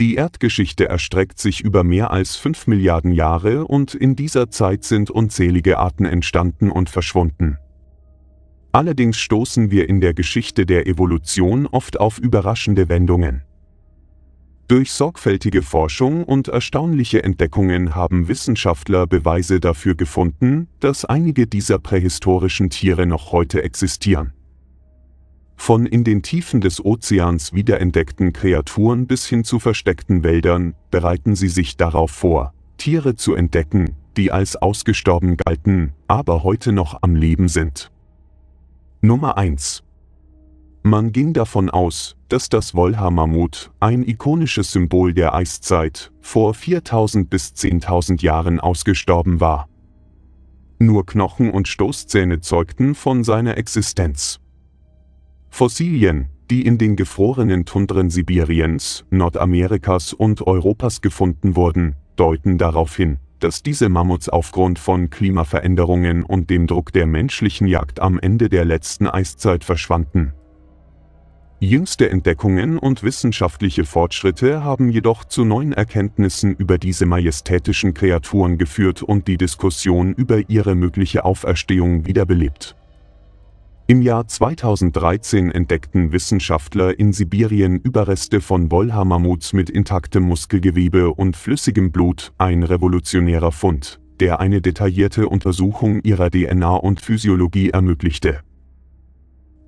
Die Erdgeschichte erstreckt sich über mehr als 5 Milliarden Jahre und in dieser Zeit sind unzählige Arten entstanden und verschwunden. Allerdings stoßen wir in der Geschichte der Evolution oft auf überraschende Wendungen. Durch sorgfältige Forschung und erstaunliche Entdeckungen haben Wissenschaftler Beweise dafür gefunden, dass einige dieser prähistorischen Tiere noch heute existieren von in den Tiefen des Ozeans wiederentdeckten Kreaturen bis hin zu versteckten Wäldern, bereiten sie sich darauf vor, Tiere zu entdecken, die als ausgestorben galten, aber heute noch am Leben sind. Nummer 1 Man ging davon aus, dass das Wolha-Mammut, ein ikonisches Symbol der Eiszeit, vor 4000 bis 10.000 Jahren ausgestorben war. Nur Knochen und Stoßzähne zeugten von seiner Existenz. Fossilien, die in den gefrorenen Tundren Sibiriens, Nordamerikas und Europas gefunden wurden, deuten darauf hin, dass diese Mammuts aufgrund von Klimaveränderungen und dem Druck der menschlichen Jagd am Ende der letzten Eiszeit verschwanden. Jüngste Entdeckungen und wissenschaftliche Fortschritte haben jedoch zu neuen Erkenntnissen über diese majestätischen Kreaturen geführt und die Diskussion über ihre mögliche Auferstehung wiederbelebt. Im Jahr 2013 entdeckten Wissenschaftler in Sibirien Überreste von Wollhammermuts mit intaktem Muskelgewebe und flüssigem Blut, ein revolutionärer Fund, der eine detaillierte Untersuchung ihrer DNA und Physiologie ermöglichte.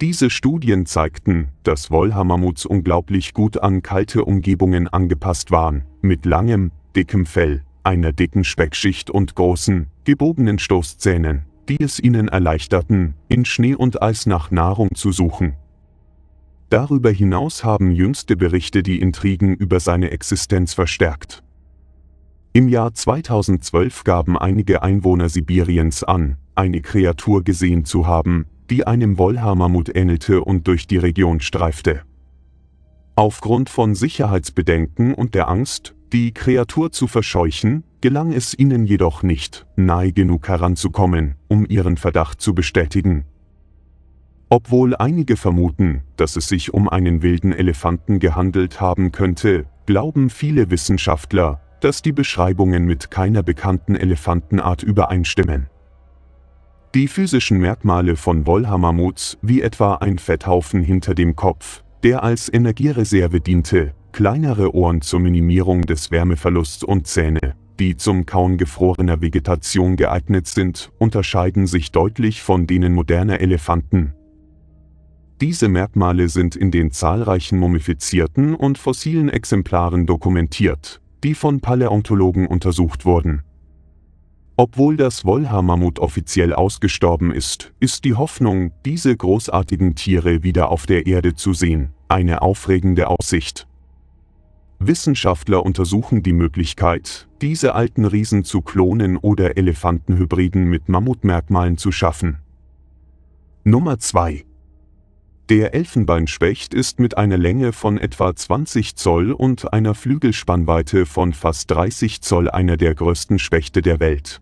Diese Studien zeigten, dass Wollhammermuts unglaublich gut an kalte Umgebungen angepasst waren, mit langem, dickem Fell, einer dicken Speckschicht und großen, gebogenen Stoßzähnen die es ihnen erleichterten, in Schnee und Eis nach Nahrung zu suchen. Darüber hinaus haben jüngste Berichte die Intrigen über seine Existenz verstärkt. Im Jahr 2012 gaben einige Einwohner Sibiriens an, eine Kreatur gesehen zu haben, die einem Wollhammermut ähnelte und durch die Region streifte. Aufgrund von Sicherheitsbedenken und der Angst, die Kreatur zu verscheuchen, gelang es ihnen jedoch nicht, nahe genug heranzukommen, um ihren Verdacht zu bestätigen. Obwohl einige vermuten, dass es sich um einen wilden Elefanten gehandelt haben könnte, glauben viele Wissenschaftler, dass die Beschreibungen mit keiner bekannten Elefantenart übereinstimmen. Die physischen Merkmale von Wollhammermuts, wie etwa ein Fetthaufen hinter dem Kopf, der als Energiereserve diente, kleinere Ohren zur Minimierung des Wärmeverlusts und Zähne, die zum Kauen gefrorener Vegetation geeignet sind, unterscheiden sich deutlich von denen moderner Elefanten. Diese Merkmale sind in den zahlreichen mumifizierten und fossilen Exemplaren dokumentiert, die von Paläontologen untersucht wurden. Obwohl das Wollhaarmammut offiziell ausgestorben ist, ist die Hoffnung, diese großartigen Tiere wieder auf der Erde zu sehen, eine aufregende Aussicht. Wissenschaftler untersuchen die Möglichkeit, diese alten Riesen zu klonen oder Elefantenhybriden mit Mammutmerkmalen zu schaffen. Nummer 2 der Elfenbeinspecht ist mit einer Länge von etwa 20 Zoll und einer Flügelspannweite von fast 30 Zoll einer der größten Spechte der Welt.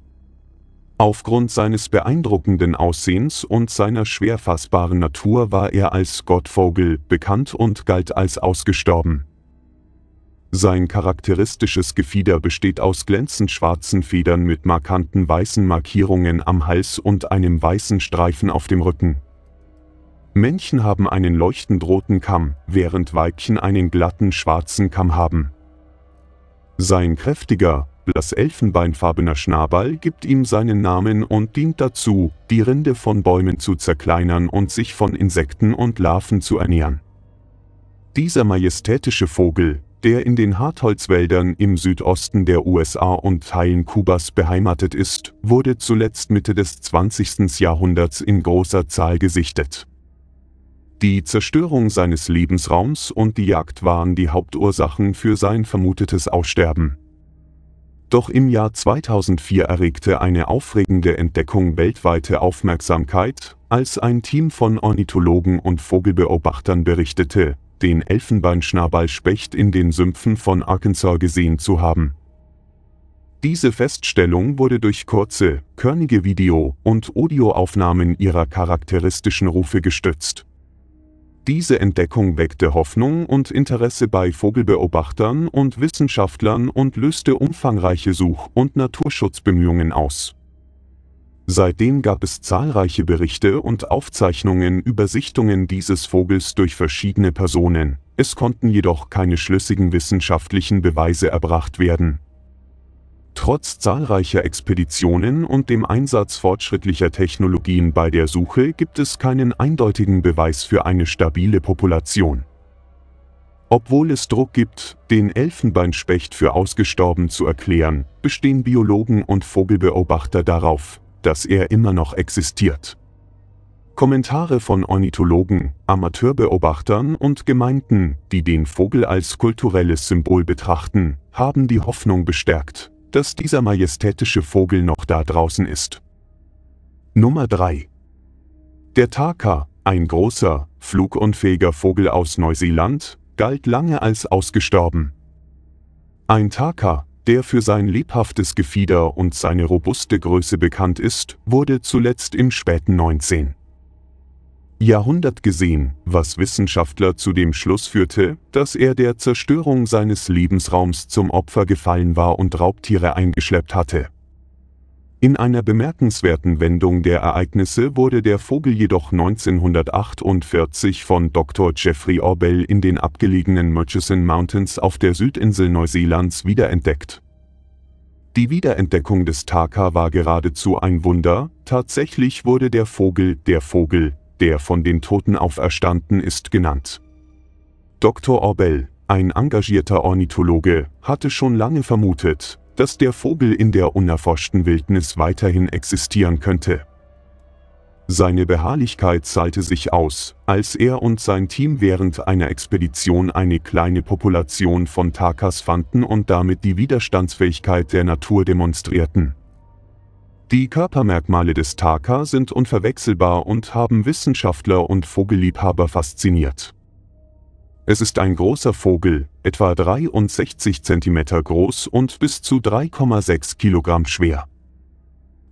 Aufgrund seines beeindruckenden Aussehens und seiner schwer fassbaren Natur war er als Gottvogel bekannt und galt als ausgestorben. Sein charakteristisches Gefieder besteht aus glänzend schwarzen Federn mit markanten weißen Markierungen am Hals und einem weißen Streifen auf dem Rücken. Männchen haben einen leuchtend roten Kamm, während Weibchen einen glatten schwarzen Kamm haben. Sein kräftiger, blass elfenbeinfarbener Schnabel gibt ihm seinen Namen und dient dazu, die Rinde von Bäumen zu zerkleinern und sich von Insekten und Larven zu ernähren. Dieser majestätische Vogel, der in den Hartholzwäldern im Südosten der USA und Teilen Kubas beheimatet ist, wurde zuletzt Mitte des 20. Jahrhunderts in großer Zahl gesichtet. Die Zerstörung seines Lebensraums und die Jagd waren die Hauptursachen für sein vermutetes Aussterben. Doch im Jahr 2004 erregte eine aufregende Entdeckung weltweite Aufmerksamkeit, als ein Team von Ornithologen und Vogelbeobachtern berichtete, den Elfenbeinschnabelspecht in den Sümpfen von Arkansas gesehen zu haben. Diese Feststellung wurde durch kurze, körnige Video- und Audioaufnahmen ihrer charakteristischen Rufe gestützt. Diese Entdeckung weckte Hoffnung und Interesse bei Vogelbeobachtern und Wissenschaftlern und löste umfangreiche Such- und Naturschutzbemühungen aus Seitdem gab es zahlreiche Berichte und Aufzeichnungen über Sichtungen dieses Vogels durch verschiedene Personen, es konnten jedoch keine schlüssigen wissenschaftlichen Beweise erbracht werden. Trotz zahlreicher Expeditionen und dem Einsatz fortschrittlicher Technologien bei der Suche gibt es keinen eindeutigen Beweis für eine stabile Population. Obwohl es Druck gibt, den Elfenbeinspecht für ausgestorben zu erklären, bestehen Biologen und Vogelbeobachter darauf, dass er immer noch existiert. Kommentare von Ornithologen, Amateurbeobachtern und Gemeinden, die den Vogel als kulturelles Symbol betrachten, haben die Hoffnung bestärkt, dass dieser majestätische Vogel noch da draußen ist. Nummer 3. Der Taka, ein großer, flugunfähiger Vogel aus Neuseeland, galt lange als ausgestorben. Ein Taka, der für sein lebhaftes Gefieder und seine robuste Größe bekannt ist, wurde zuletzt im späten 19. Jahrhundert gesehen, was Wissenschaftler zu dem Schluss führte, dass er der Zerstörung seines Lebensraums zum Opfer gefallen war und Raubtiere eingeschleppt hatte. In einer bemerkenswerten Wendung der Ereignisse wurde der Vogel jedoch 1948 von Dr. Jeffrey Orbell in den abgelegenen Murchison Mountains auf der Südinsel Neuseelands wiederentdeckt. Die Wiederentdeckung des Taka war geradezu ein Wunder, tatsächlich wurde der Vogel der Vogel, der von den Toten auferstanden ist, genannt. Dr. Orbell, ein engagierter Ornithologe, hatte schon lange vermutet, dass der Vogel in der unerforschten Wildnis weiterhin existieren könnte. Seine Beharrlichkeit zahlte sich aus, als er und sein Team während einer Expedition eine kleine Population von Takas fanden und damit die Widerstandsfähigkeit der Natur demonstrierten. Die Körpermerkmale des Taka sind unverwechselbar und haben Wissenschaftler und Vogelliebhaber fasziniert. Es ist ein großer Vogel, etwa 63 cm groß und bis zu 3,6 kg schwer.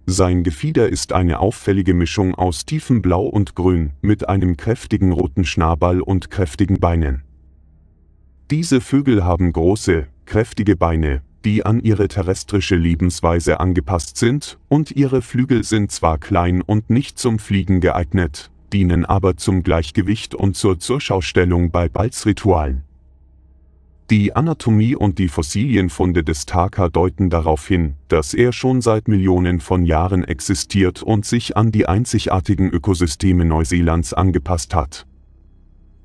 Sein Gefieder ist eine auffällige Mischung aus tiefem Blau und Grün mit einem kräftigen roten Schnabel und kräftigen Beinen. Diese Vögel haben große, kräftige Beine, die an ihre terrestrische Lebensweise angepasst sind, und ihre Flügel sind zwar klein und nicht zum Fliegen geeignet, dienen aber zum Gleichgewicht und zur Zurschaustellung bei Balzritualen. Die Anatomie und die Fossilienfunde des Taka deuten darauf hin, dass er schon seit Millionen von Jahren existiert und sich an die einzigartigen Ökosysteme Neuseelands angepasst hat.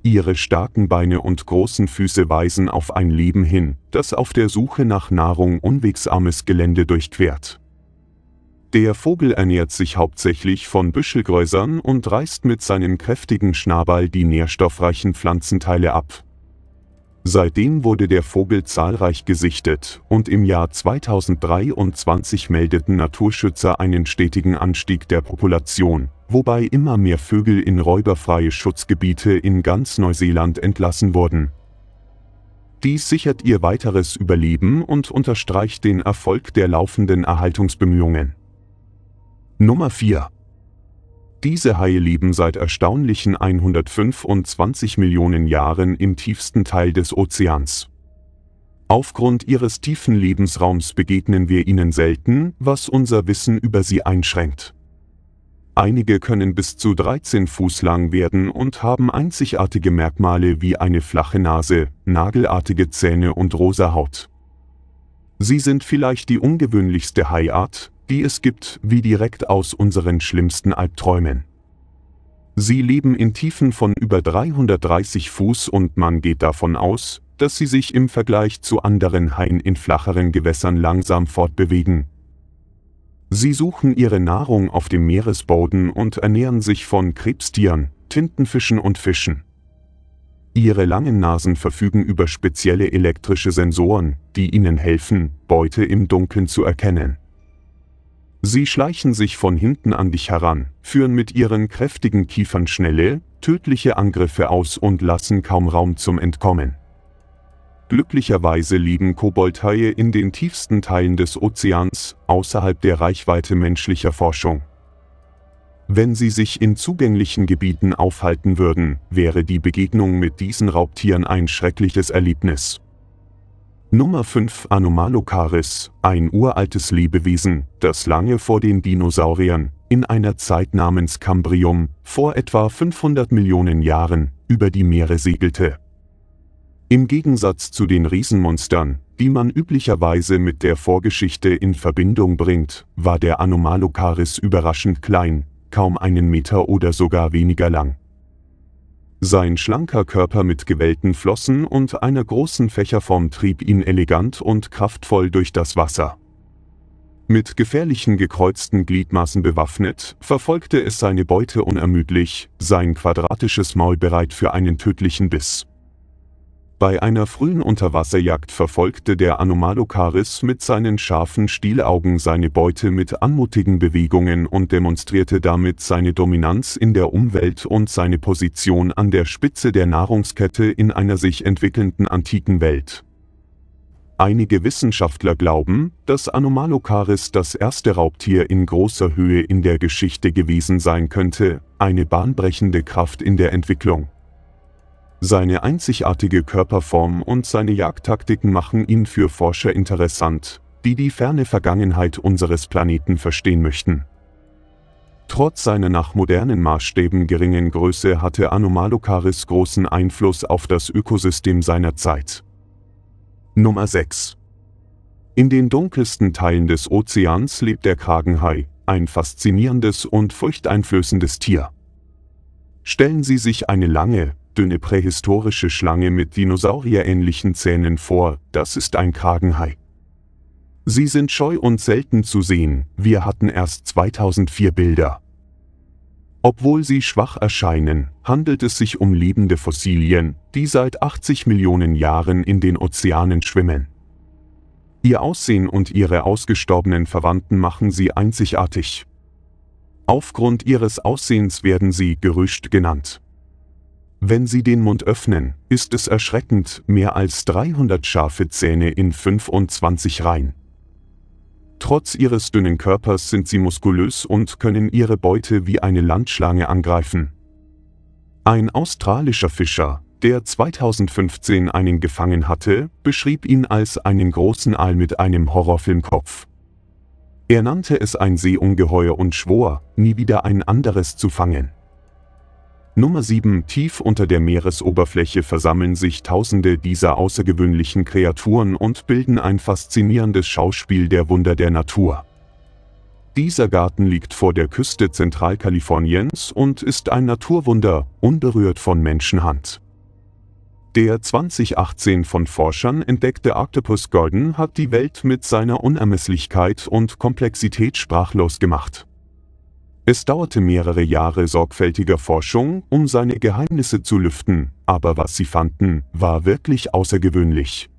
Ihre starken Beine und großen Füße weisen auf ein Leben hin, das auf der Suche nach Nahrung unwegsames Gelände durchquert der Vogel ernährt sich hauptsächlich von Büschelgräusern und reißt mit seinem kräftigen Schnabel die nährstoffreichen Pflanzenteile ab. Seitdem wurde der Vogel zahlreich gesichtet und im Jahr 2023 meldeten Naturschützer einen stetigen Anstieg der Population, wobei immer mehr Vögel in räuberfreie Schutzgebiete in ganz Neuseeland entlassen wurden. Dies sichert ihr weiteres Überleben und unterstreicht den Erfolg der laufenden Erhaltungsbemühungen. Nummer 4 diese Haie leben seit erstaunlichen 125 Millionen Jahren im tiefsten Teil des Ozeans. Aufgrund ihres tiefen Lebensraums begegnen wir ihnen selten, was unser Wissen über sie einschränkt. Einige können bis zu 13 Fuß lang werden und haben einzigartige Merkmale wie eine flache Nase, nagelartige Zähne und rosa Haut. Sie sind vielleicht die ungewöhnlichste Haiart, die es gibt, wie direkt aus unseren schlimmsten Albträumen. Sie leben in Tiefen von über 330 Fuß und man geht davon aus, dass sie sich im Vergleich zu anderen Haien in flacheren Gewässern langsam fortbewegen. Sie suchen ihre Nahrung auf dem Meeresboden und ernähren sich von Krebstieren, Tintenfischen und Fischen. Ihre langen Nasen verfügen über spezielle elektrische Sensoren, die ihnen helfen, Beute im Dunkeln zu erkennen. Sie schleichen sich von hinten an dich heran, führen mit ihren kräftigen Kiefern schnelle, tödliche Angriffe aus und lassen kaum Raum zum Entkommen. Glücklicherweise liegen Koboldhaie in den tiefsten Teilen des Ozeans, außerhalb der Reichweite menschlicher Forschung. Wenn sie sich in zugänglichen Gebieten aufhalten würden, wäre die Begegnung mit diesen Raubtieren ein schreckliches Erlebnis. Nummer 5 Anomalocaris, ein uraltes Lebewesen, das lange vor den Dinosauriern, in einer Zeit namens Cambrium, vor etwa 500 Millionen Jahren, über die Meere segelte. Im Gegensatz zu den Riesenmonstern, die man üblicherweise mit der Vorgeschichte in Verbindung bringt, war der Anomalocaris überraschend klein, kaum einen Meter oder sogar weniger lang. Sein schlanker Körper mit gewellten Flossen und einer großen Fächerform trieb ihn elegant und kraftvoll durch das Wasser. Mit gefährlichen gekreuzten Gliedmaßen bewaffnet, verfolgte es seine Beute unermüdlich, sein quadratisches Maul bereit für einen tödlichen Biss. Bei einer frühen Unterwasserjagd verfolgte der Anomalocaris mit seinen scharfen Stielaugen seine Beute mit anmutigen Bewegungen und demonstrierte damit seine Dominanz in der Umwelt und seine Position an der Spitze der Nahrungskette in einer sich entwickelnden antiken Welt. Einige Wissenschaftler glauben, dass Anomalocaris das erste Raubtier in großer Höhe in der Geschichte gewesen sein könnte, eine bahnbrechende Kraft in der Entwicklung. Seine einzigartige Körperform und seine Jagdtaktiken machen ihn für Forscher interessant, die die ferne Vergangenheit unseres Planeten verstehen möchten. Trotz seiner nach modernen Maßstäben geringen Größe hatte Anomalocaris großen Einfluss auf das Ökosystem seiner Zeit. Nummer 6 In den dunkelsten Teilen des Ozeans lebt der Kragenhai, ein faszinierendes und furchteinflößendes Tier. Stellen Sie sich eine lange, dünne prähistorische Schlange mit dinosaurierähnlichen Zähnen vor, das ist ein Kragenhai. Sie sind scheu und selten zu sehen, wir hatten erst 2004 Bilder. Obwohl sie schwach erscheinen, handelt es sich um lebende Fossilien, die seit 80 Millionen Jahren in den Ozeanen schwimmen. Ihr Aussehen und ihre ausgestorbenen Verwandten machen sie einzigartig. Aufgrund ihres Aussehens werden sie Gerücht genannt. Wenn sie den Mund öffnen, ist es erschreckend, mehr als 300 scharfe Zähne in 25 Reihen. Trotz ihres dünnen Körpers sind sie muskulös und können ihre Beute wie eine Landschlange angreifen. Ein australischer Fischer, der 2015 einen gefangen hatte, beschrieb ihn als einen großen Aal mit einem Horrorfilmkopf. Er nannte es ein Seeungeheuer und schwor, nie wieder ein anderes zu fangen. Nummer 7 Tief unter der Meeresoberfläche versammeln sich Tausende dieser außergewöhnlichen Kreaturen und bilden ein faszinierendes Schauspiel der Wunder der Natur. Dieser Garten liegt vor der Küste Zentralkaliforniens und ist ein Naturwunder, unberührt von Menschenhand. Der 2018 von Forschern entdeckte Octopus Garden hat die Welt mit seiner Unermesslichkeit und Komplexität sprachlos gemacht. Es dauerte mehrere Jahre sorgfältiger Forschung, um seine Geheimnisse zu lüften, aber was sie fanden, war wirklich außergewöhnlich.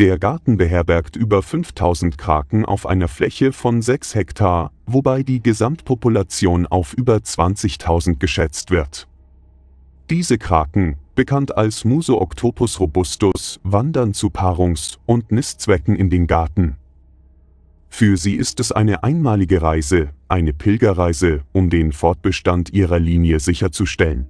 Der Garten beherbergt über 5000 Kraken auf einer Fläche von 6 Hektar, wobei die Gesamtpopulation auf über 20.000 geschätzt wird. Diese Kraken, bekannt als Muso-Octopus robustus, wandern zu Paarungs- und Nistzwecken in den Garten. Für sie ist es eine einmalige Reise, eine Pilgerreise, um den Fortbestand ihrer Linie sicherzustellen.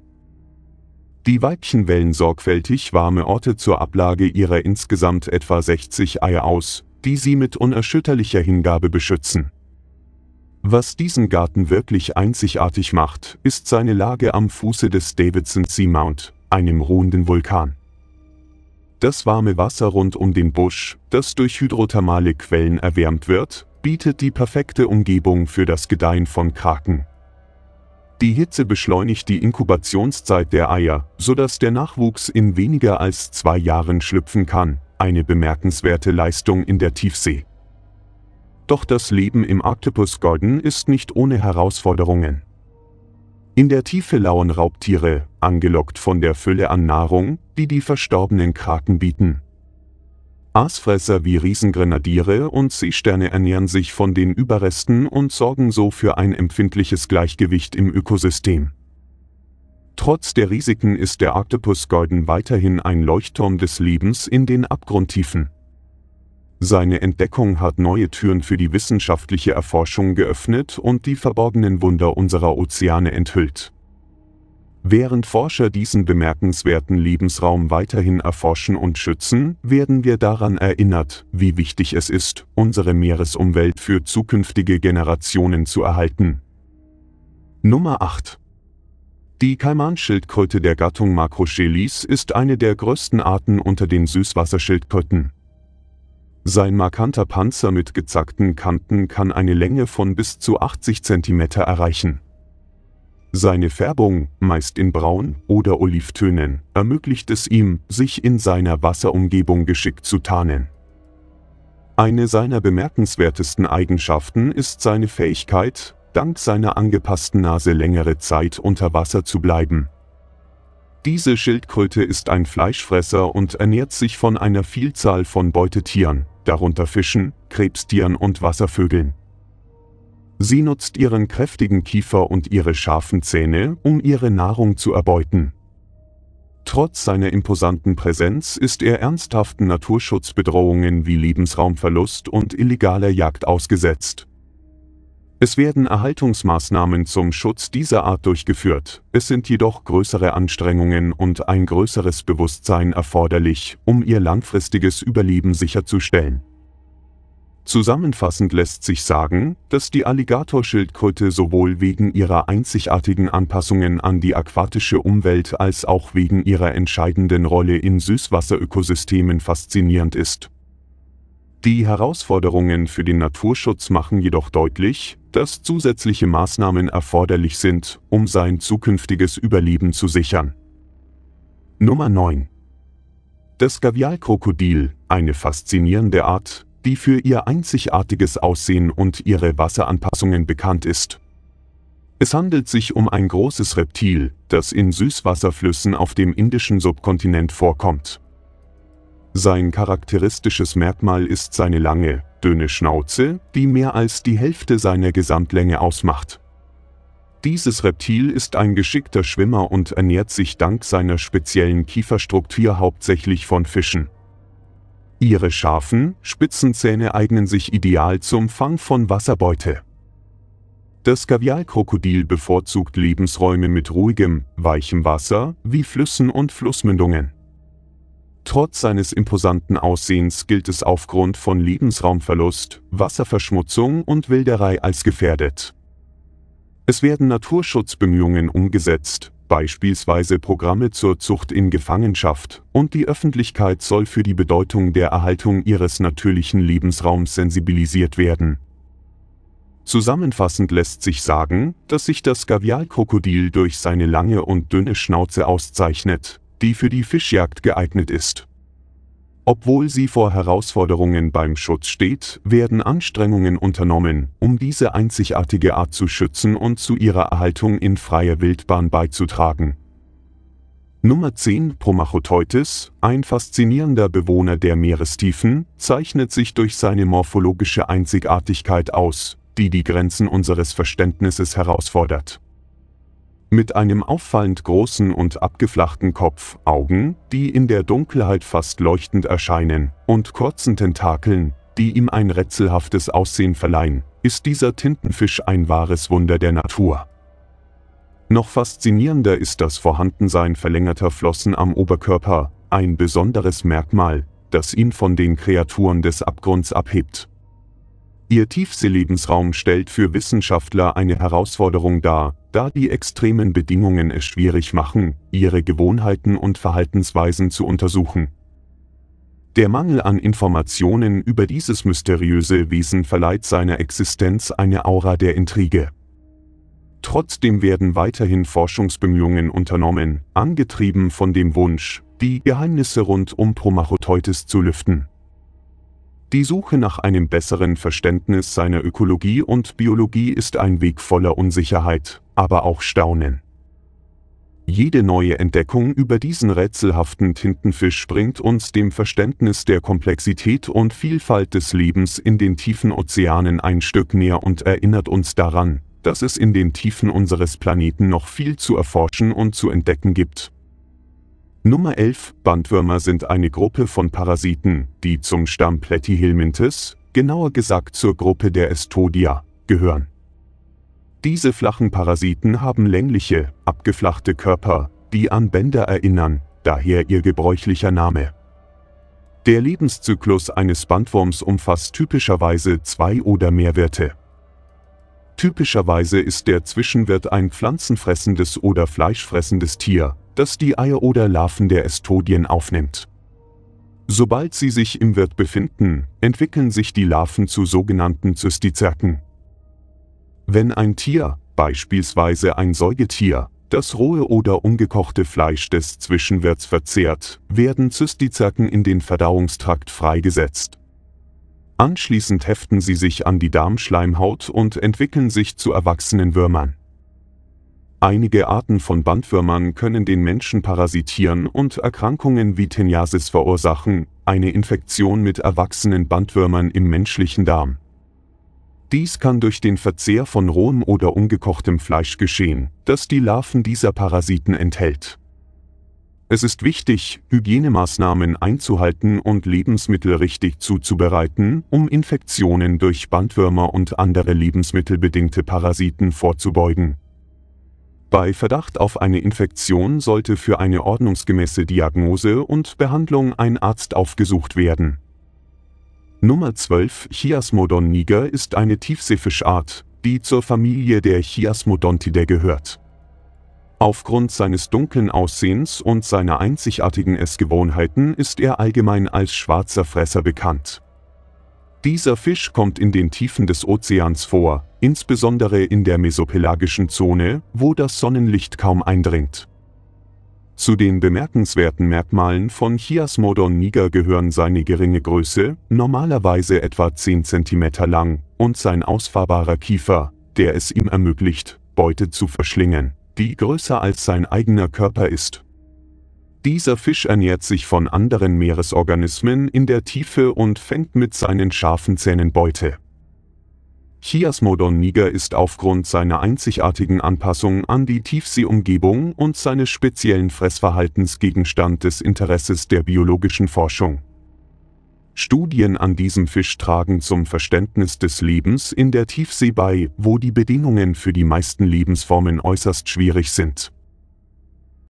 Die Weibchen wählen sorgfältig warme Orte zur Ablage ihrer insgesamt etwa 60 Eier aus, die sie mit unerschütterlicher Hingabe beschützen. Was diesen Garten wirklich einzigartig macht, ist seine Lage am Fuße des Davidson Sea Mount, einem ruhenden Vulkan. Das warme Wasser rund um den Busch, das durch hydrothermale Quellen erwärmt wird, bietet die perfekte Umgebung für das Gedeihen von Kraken. Die Hitze beschleunigt die Inkubationszeit der Eier, sodass der Nachwuchs in weniger als zwei Jahren schlüpfen kann, eine bemerkenswerte Leistung in der Tiefsee. Doch das Leben im Octopus Garden ist nicht ohne Herausforderungen. In der Tiefe lauern Raubtiere, angelockt von der Fülle an Nahrung, die die verstorbenen Kraken bieten. Aasfresser wie Riesengrenadiere und Seesterne ernähren sich von den Überresten und sorgen so für ein empfindliches Gleichgewicht im Ökosystem. Trotz der Risiken ist der Octopus Golden weiterhin ein Leuchtturm des Lebens in den Abgrundtiefen. Seine Entdeckung hat neue Türen für die wissenschaftliche Erforschung geöffnet und die verborgenen Wunder unserer Ozeane enthüllt. Während Forscher diesen bemerkenswerten Lebensraum weiterhin erforschen und schützen, werden wir daran erinnert, wie wichtig es ist, unsere Meeresumwelt für zukünftige Generationen zu erhalten. Nummer 8 die Kaimanschildkröte der Gattung Macrochelis ist eine der größten Arten unter den Süßwasserschildkröten. Sein markanter Panzer mit gezackten Kanten kann eine Länge von bis zu 80 cm erreichen. Seine Färbung, meist in Braun- oder Olivtönen, ermöglicht es ihm, sich in seiner Wasserumgebung geschickt zu tarnen. Eine seiner bemerkenswertesten Eigenschaften ist seine Fähigkeit, dank seiner angepassten Nase längere Zeit unter Wasser zu bleiben. Diese Schildkröte ist ein Fleischfresser und ernährt sich von einer Vielzahl von Beutetieren, darunter Fischen, Krebstieren und Wasservögeln. Sie nutzt ihren kräftigen Kiefer und ihre scharfen Zähne, um ihre Nahrung zu erbeuten. Trotz seiner imposanten Präsenz ist er ernsthaften Naturschutzbedrohungen wie Lebensraumverlust und illegaler Jagd ausgesetzt. Es werden Erhaltungsmaßnahmen zum Schutz dieser Art durchgeführt, es sind jedoch größere Anstrengungen und ein größeres Bewusstsein erforderlich, um ihr langfristiges Überleben sicherzustellen. Zusammenfassend lässt sich sagen, dass die Alligatorschildkröte sowohl wegen ihrer einzigartigen Anpassungen an die aquatische Umwelt als auch wegen ihrer entscheidenden Rolle in Süßwasserökosystemen faszinierend ist. Die Herausforderungen für den Naturschutz machen jedoch deutlich, dass zusätzliche Maßnahmen erforderlich sind, um sein zukünftiges Überleben zu sichern. Nummer 9 Das Gavialkrokodil, eine faszinierende Art, die für ihr einzigartiges Aussehen und ihre Wasseranpassungen bekannt ist. Es handelt sich um ein großes Reptil, das in Süßwasserflüssen auf dem indischen Subkontinent vorkommt. Sein charakteristisches Merkmal ist seine lange, dünne Schnauze, die mehr als die Hälfte seiner Gesamtlänge ausmacht. Dieses Reptil ist ein geschickter Schwimmer und ernährt sich dank seiner speziellen Kieferstruktur hauptsächlich von Fischen. Ihre scharfen, spitzen Zähne eignen sich ideal zum Fang von Wasserbeute. Das Gavialkrokodil bevorzugt Lebensräume mit ruhigem, weichem Wasser, wie Flüssen und Flussmündungen. Trotz seines imposanten Aussehens gilt es aufgrund von Lebensraumverlust, Wasserverschmutzung und Wilderei als gefährdet. Es werden Naturschutzbemühungen umgesetzt, beispielsweise Programme zur Zucht in Gefangenschaft, und die Öffentlichkeit soll für die Bedeutung der Erhaltung ihres natürlichen Lebensraums sensibilisiert werden. Zusammenfassend lässt sich sagen, dass sich das Gavialkrokodil durch seine lange und dünne Schnauze auszeichnet, die für die Fischjagd geeignet ist obwohl sie vor Herausforderungen beim Schutz steht, werden Anstrengungen unternommen, um diese einzigartige Art zu schützen und zu ihrer Erhaltung in freier Wildbahn beizutragen. Nummer 10 Promachoteutes, ein faszinierender Bewohner der Meerestiefen, zeichnet sich durch seine morphologische Einzigartigkeit aus, die die Grenzen unseres Verständnisses herausfordert. Mit einem auffallend großen und abgeflachten Kopf, Augen, die in der Dunkelheit fast leuchtend erscheinen, und kurzen Tentakeln, die ihm ein rätselhaftes Aussehen verleihen, ist dieser Tintenfisch ein wahres Wunder der Natur. Noch faszinierender ist das Vorhandensein verlängerter Flossen am Oberkörper, ein besonderes Merkmal, das ihn von den Kreaturen des Abgrunds abhebt. Ihr Tiefseelebensraum stellt für Wissenschaftler eine Herausforderung dar, da die extremen Bedingungen es schwierig machen, ihre Gewohnheiten und Verhaltensweisen zu untersuchen. Der Mangel an Informationen über dieses mysteriöse Wesen verleiht seiner Existenz eine Aura der Intrige. Trotzdem werden weiterhin Forschungsbemühungen unternommen, angetrieben von dem Wunsch, die Geheimnisse rund um Promachoteutes zu lüften. Die Suche nach einem besseren Verständnis seiner Ökologie und Biologie ist ein Weg voller Unsicherheit, aber auch Staunen. Jede neue Entdeckung über diesen rätselhaften Tintenfisch bringt uns dem Verständnis der Komplexität und Vielfalt des Lebens in den tiefen Ozeanen ein Stück näher und erinnert uns daran, dass es in den Tiefen unseres Planeten noch viel zu erforschen und zu entdecken gibt, Nummer 11 Bandwürmer sind eine Gruppe von Parasiten, die zum Stamm Platyhelminthes, genauer gesagt zur Gruppe der Estodia, gehören. Diese flachen Parasiten haben längliche, abgeflachte Körper, die an Bänder erinnern, daher ihr gebräuchlicher Name. Der Lebenszyklus eines Bandwurms umfasst typischerweise zwei oder mehr Wirte. Typischerweise ist der Zwischenwirt ein pflanzenfressendes oder fleischfressendes Tier, das die Eier oder Larven der Estodien aufnimmt. Sobald sie sich im Wirt befinden, entwickeln sich die Larven zu sogenannten Zystizerken. Wenn ein Tier, beispielsweise ein Säugetier, das rohe oder ungekochte Fleisch des Zwischenwirts verzehrt, werden Zystizerken in den Verdauungstrakt freigesetzt. Anschließend heften sie sich an die Darmschleimhaut und entwickeln sich zu erwachsenen Würmern. Einige Arten von Bandwürmern können den Menschen parasitieren und Erkrankungen wie Teniasis verursachen, eine Infektion mit erwachsenen Bandwürmern im menschlichen Darm. Dies kann durch den Verzehr von rohem oder ungekochtem Fleisch geschehen, das die Larven dieser Parasiten enthält. Es ist wichtig, Hygienemaßnahmen einzuhalten und Lebensmittel richtig zuzubereiten, um Infektionen durch Bandwürmer und andere lebensmittelbedingte Parasiten vorzubeugen bei Verdacht auf eine Infektion sollte für eine ordnungsgemäße Diagnose und Behandlung ein Arzt aufgesucht werden. Nummer 12 Chiasmodon niger ist eine Tiefseefischart, die zur Familie der Chiasmodontidae gehört. Aufgrund seines dunklen Aussehens und seiner einzigartigen Essgewohnheiten ist er allgemein als schwarzer Fresser bekannt. Dieser Fisch kommt in den Tiefen des Ozeans vor, insbesondere in der mesopelagischen Zone, wo das Sonnenlicht kaum eindringt. Zu den bemerkenswerten Merkmalen von Chiasmodon niger gehören seine geringe Größe, normalerweise etwa 10 cm lang, und sein ausfahrbarer Kiefer, der es ihm ermöglicht, Beute zu verschlingen, die größer als sein eigener Körper ist. Dieser Fisch ernährt sich von anderen Meeresorganismen in der Tiefe und fängt mit seinen scharfen Zähnen Beute. Chiasmodon niger ist aufgrund seiner einzigartigen Anpassung an die Tiefseeumgebung und seines speziellen Fressverhaltens Gegenstand des Interesses der biologischen Forschung. Studien an diesem Fisch tragen zum Verständnis des Lebens in der Tiefsee bei, wo die Bedingungen für die meisten Lebensformen äußerst schwierig sind.